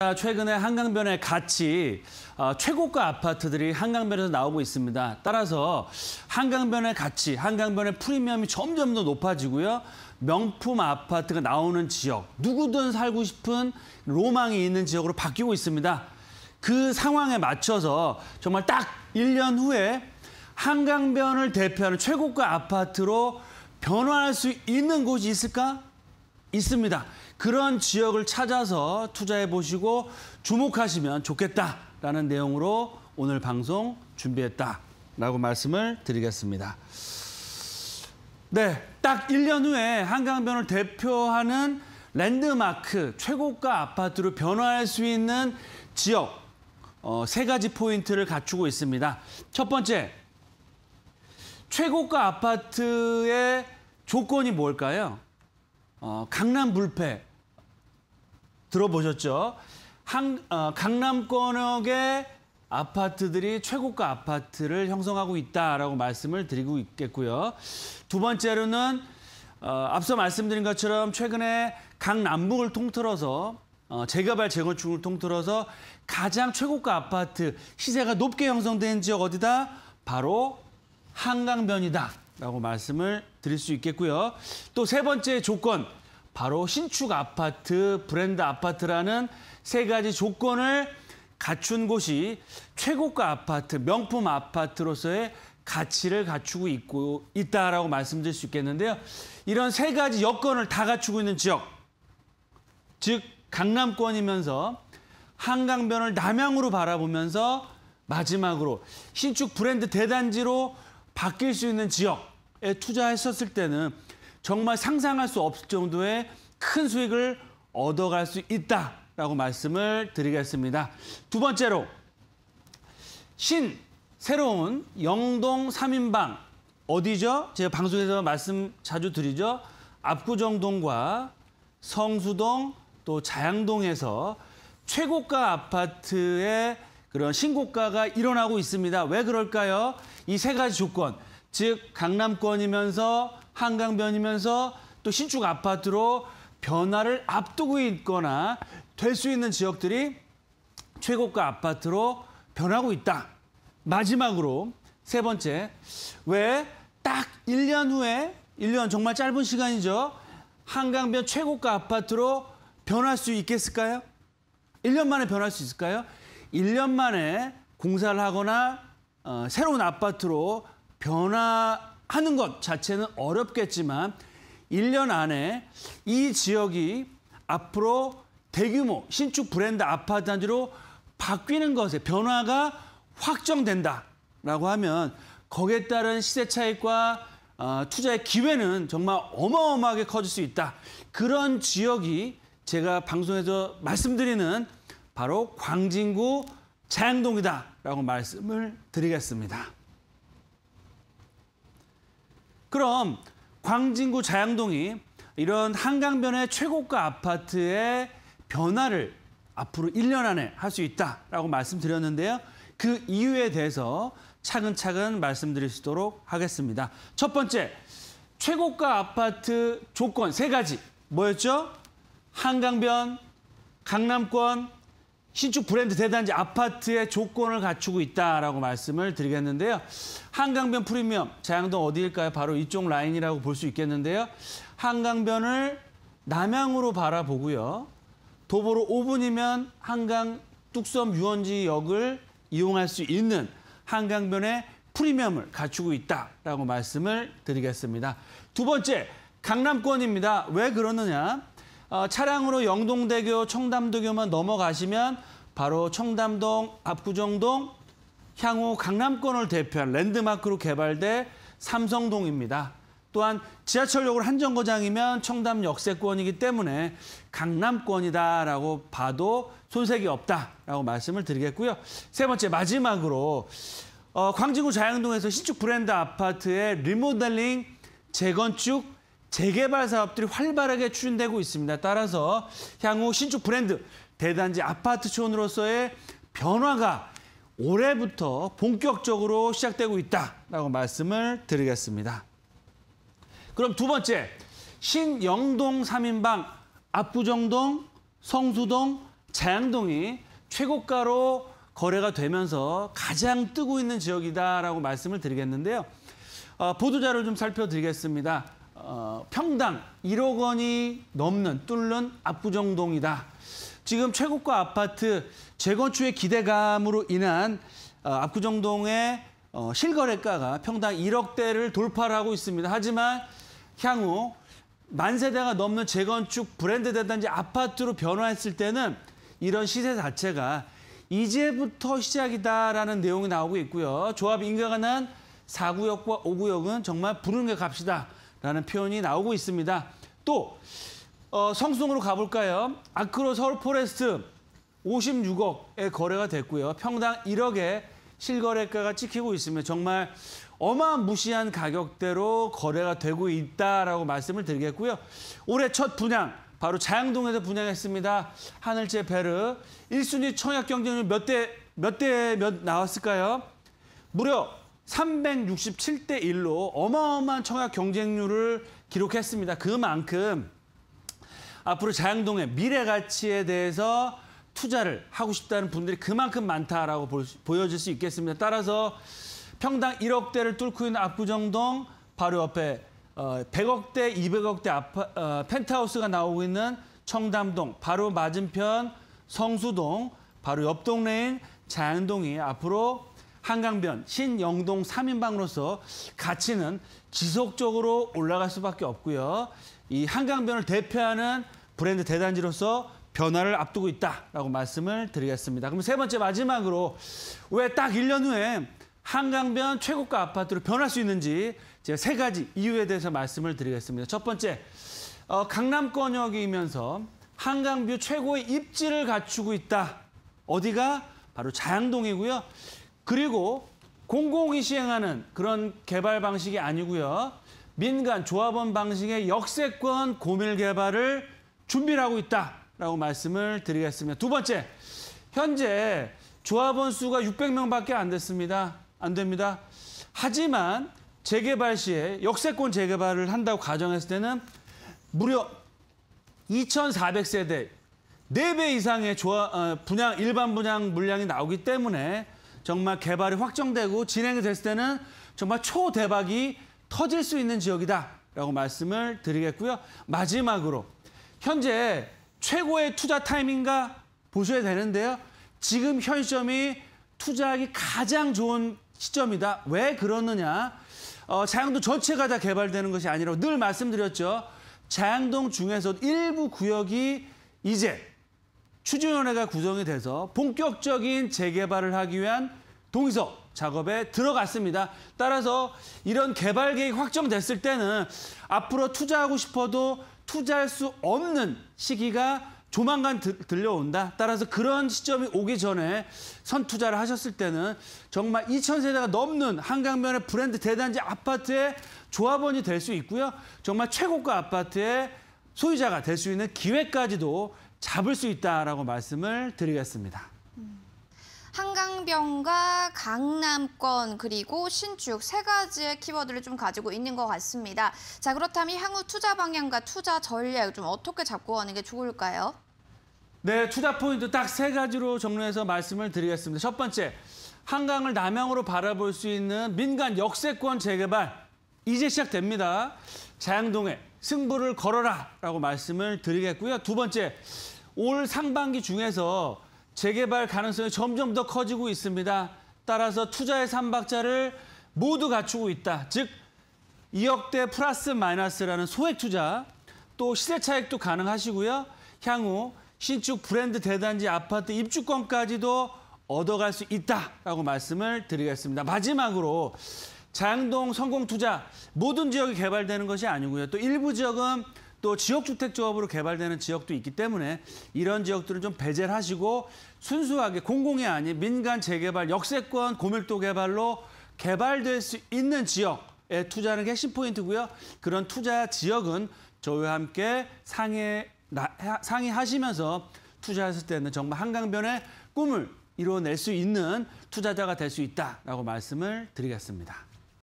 아, 최근에 한강변에 같이 아, 최고가 아파트들이 한강변에서 나오고 있습니다. 따라서 한강변에 같이 한강변의 프리미엄이 점점 더 높아지고요. 명품 아파트가 나오는 지역, 누구든 살고 싶은 로망이 있는 지역으로 바뀌고 있습니다. 그 상황에 맞춰서 정말 딱 1년 후에 한강변을 대표하는 최고가 아파트로 변화할 수 있는 곳이 있을까? 있습니다. 그런 지역을 찾아서 투자해 보시고 주목하시면 좋겠다라는 내용으로 오늘 방송 준비했다라고 말씀을 드리겠습니다. 네, 딱 1년 후에 한강변을 대표하는 랜드마크 최고가 아파트로 변화할 수 있는 지역 어, 세 가지 포인트를 갖추고 있습니다. 첫 번째, 최고가 아파트의 조건이 뭘까요? 어, 강남 불패 들어보셨죠? 한, 어, 강남권역의 아파트들이 최고가 아파트를 형성하고 있다라고 말씀을 드리고 있겠고요. 두 번째로는 어, 앞서 말씀드린 것처럼 최근에 강남북을 통틀어서 어, 재개발 재건축을 통틀어서 가장 최고가 아파트 시세가 높게 형성된 지역 어디다? 바로 한강변이다. 라고 말씀을 드릴 수 있겠고요. 또 세 번째 조건, 바로 신축 아파트, 브랜드 아파트라는 세 가지 조건을 갖춘 곳이 최고가 아파트, 명품 아파트로서의 가치를 갖추고 있고 있다라고 말씀드릴 수 있겠는데요. 이런 세 가지 여건을 다 갖추고 있는 지역, 즉 강남권이면서 한강변을 남향으로 바라보면서 마지막으로 신축 브랜드 대단지로 바뀔 수 있는 지역에 투자했었을 때는 정말 상상할 수 없을 정도의 큰 수익을 얻어갈 수 있다라고 말씀을 드리겠습니다. 두 번째로 신 새로운 영동 삼인방 어디죠? 제가 방송에서 말씀 자주 드리죠. 압구정동과 성수동 또 자양동에서 최고가 아파트의 그런 신고가가 일어나고 있습니다. 왜 그럴까요? 이 세 가지 조건, 즉 강남권이면서 한강변이면서 또 신축 아파트로 변화를 앞두고 있거나 될 수 있는 지역들이 최고가 아파트로 변하고 있다. 마지막으로 세 번째, 왜 딱 1년 후에, 1년 정말 짧은 시간이죠. 한강변 최고가 아파트로 변할 수 있겠을까요? 1년 만에 변할 수 있을까요? 1년 만에 공사를 하거나 어, 새로운 아파트로 변화하는 것 자체는 어렵겠지만 1년 안에 이 지역이 앞으로 대규모 신축 브랜드 아파트 단지로 바뀌는 것에 변화가 확정된다라고 하면 거기에 따른 시세 차익과 어, 투자의 기회는 정말 어마어마하게 커질 수 있다. 그런 지역이 제가 방송에서 말씀드리는 바로 광진구 자양동이다라고 말씀을 드리겠습니다. 그럼 광진구 자양동이 이런 한강변의 최고가 아파트의 변화를 앞으로 1년 안에 할 수 있다라고 말씀드렸는데요. 그 이유에 대해서 차근차근 말씀드릴 수 있도록 하겠습니다. 첫 번째, 최고가 아파트 조건 세 가지. 뭐였죠? 한강변, 강남권, 신축 브랜드 대단지 아파트의 조건을 갖추고 있다라고 말씀을 드리겠는데요. 한강변 프리미엄, 자양동 어디일까요? 바로 이쪽 라인이라고 볼 수 있겠는데요. 한강변을 남향으로 바라보고요. 도보로 5분이면 한강 뚝섬 유원지역을 이용할 수 있는 한강변의 프리미엄을 갖추고 있다라고 말씀을 드리겠습니다. 두 번째, 강남권입니다. 왜 그러느냐? 어, 차량으로 영동대교, 청담대교만 넘어가시면 바로 청담동, 압구정동, 향후 강남권을 대표한 랜드마크로 개발될 삼성동입니다. 또한 지하철역을 한 정거장이면 청담 역세권이기 때문에 강남권이다라고 봐도 손색이 없다라고 말씀을 드리겠고요. 세 번째 마지막으로 어, 광진구 자양동에서 신축 브랜드 아파트의 리모델링 재건축 재개발 사업들이 활발하게 추진되고 있습니다. 따라서 향후 신축 브랜드 대단지 아파트촌으로서의 변화가 올해부터 본격적으로 시작되고 있다라고 말씀을 드리겠습니다. 그럼 두 번째, 신영동 3인방 압구정동, 성수동, 자양동이 최고가로 거래가 되면서 가장 뜨고 있는 지역이다라고 말씀을 드리겠는데요. 어, 보도자료 좀 살펴드리겠습니다. 어, 평당 1억 원이 넘는 뚫는 압구정동이다. 지금 최고가 아파트 재건축의 기대감으로 인한 어, 압구정동의 어, 실거래가가 평당 1억대를 돌파 하고 있습니다. 하지만 향후 만 세대가 넘는 재건축 브랜드라든지 아파트로 변화했을 때는 이런 시세 자체가 이제부터 시작이다라는 내용이 나오고 있고요. 조합 인가가 난 4구역과 5구역은 정말 부르는 게갑시다 라는 표현이 나오고 있습니다. 또 어, 성수동으로 가볼까요? 아크로 서울포레스트 56억에 거래가 됐고요. 평당 1억에 실거래가가 찍히고 있습니다 정말 어마무시한 가격대로 거래가 되고 있다라고 말씀을 드리겠고요. 올해 첫 분양, 바로 자양동에서 분양했습니다. 하늘채 베르. 1순위 청약 경쟁률 몇 대, 몇 대 몇 나왔을까요? 무려 367대 1로 어마어마한 청약 경쟁률을 기록했습니다. 그만큼 앞으로 자양동의 미래 가치에 대해서 투자를 하고 싶다는 분들이 그만큼 많다라고 보여질 수 있겠습니다. 따라서 평당 1억대를 뚫고 있는 압구정동 바로 옆에 100억대, 어, 200억대 아파, 어, 펜트하우스가 나오고 있는 청담동, 바로 맞은편 성수동, 바로 옆 동네인 자양동이 앞으로 한강변, 신영동 삼인방으로서 가치는 지속적으로 올라갈 수밖에 없고요. 이 한강변을 대표하는 브랜드 대단지로서 변화를 앞두고 있다라고 말씀을 드리겠습니다. 그럼 세 번째 마지막으로 왜 딱 1년 후에 한강변 최고가 아파트로 변할 수 있는지 제가 세 가지 이유에 대해서 말씀을 드리겠습니다. 첫 번째, 어, 강남권역이면서 한강뷰 최고의 입지를 갖추고 있다. 어디가? 바로 자양동이고요. 그리고 공공이 시행하는 그런 개발 방식이 아니고요. 민간 조합원 방식의 역세권 고밀 개발을 준비를 하고 있다라고 말씀을 드리겠습니다. 두 번째, 현재 조합원 수가 600명밖에 안 됐습니다. 안 됩니다. 하지만 재개발 시에 역세권 재개발을 한다고 가정했을 때는 무려 2,400세대, 4배 이상의 조합, 어, 분양, 일반 분양 물량이 나오기 때문에 정말 개발이 확정되고 진행이 됐을 때는 정말 초대박이 터질 수 있는 지역이다라고 말씀을 드리겠고요. 마지막으로 현재 최고의 투자 타이밍과 보셔야 되는데요. 지금 현 시점이 투자하기 가장 좋은 시점이다. 왜 그러느냐? 어, 자양동 전체가 다 개발되는 것이 아니라늘 말씀드렸죠. 자양동 중에서 일부 구역이 이제 추진위원회가 구성이 돼서 본격적인 재개발을 하기 위한 동의서 작업에 들어갔습니다. 따라서 이런 개발 계획 이 확정됐을 때는 앞으로 투자하고 싶어도 투자할 수 없는 시기가 조만간 들, 들려온다. 따라서 그런 시점이 오기 전에 선투자를 하셨을 때는 정말 2 0 0 0세대가 넘는 한강면의 브랜드 대단지 아파트의 조합원이 될 수 있고요. 정말 최고가 아파트의 소유자가 될 수 있는 기회까지도 잡을 수 있다라고 말씀을 드리겠습니다. 한강변과 강남권 그리고 신축 세 가지의 키워드를 좀 가지고 있는 것 같습니다. 자 그렇다면 향후 투자 방향과 투자 전략 좀 어떻게 잡고 가는 게 좋을까요? 네, 투자 포인트 딱 세 가지로 정리해서 말씀을 드리겠습니다. 첫 번째, 한강을 남향으로 바라볼 수 있는 민간 역세권 재개발 이제 시작됩니다. 자양동에 승부를 걸어라라고 말씀을 드리겠고요. 두 번째, 올 상반기 중에서 재개발 가능성이 점점 더 커지고 있습니다. 따라서 투자의 삼박자를 모두 갖추고 있다. 즉, 2억대 플러스 마이너스라는 소액 투자, 또 시세 차익도 가능하시고요. 향후 신축 브랜드 대단지 아파트 입주권까지도 얻어갈 수 있다라고 말씀을 드리겠습니다. 마지막으로 장동 성공 투자 모든 지역이 개발되는 것이 아니고요. 또 일부 지역은 또 지역주택조합으로 개발되는 지역도 있기 때문에 이런 지역들은 좀 배제를 하시고 순수하게 공공이 아닌 민간 재개발 역세권 고밀도 개발로 개발될 수 있는 지역에 투자하는 게 핵심 포인트고요. 그런 투자 지역은 저희와 함께 상의, 상의하시면서 투자했을 때는 정말 한강변의 꿈을 이뤄낼 수 있는 투자자가 될 수 있다라고 말씀을 드리겠습니다.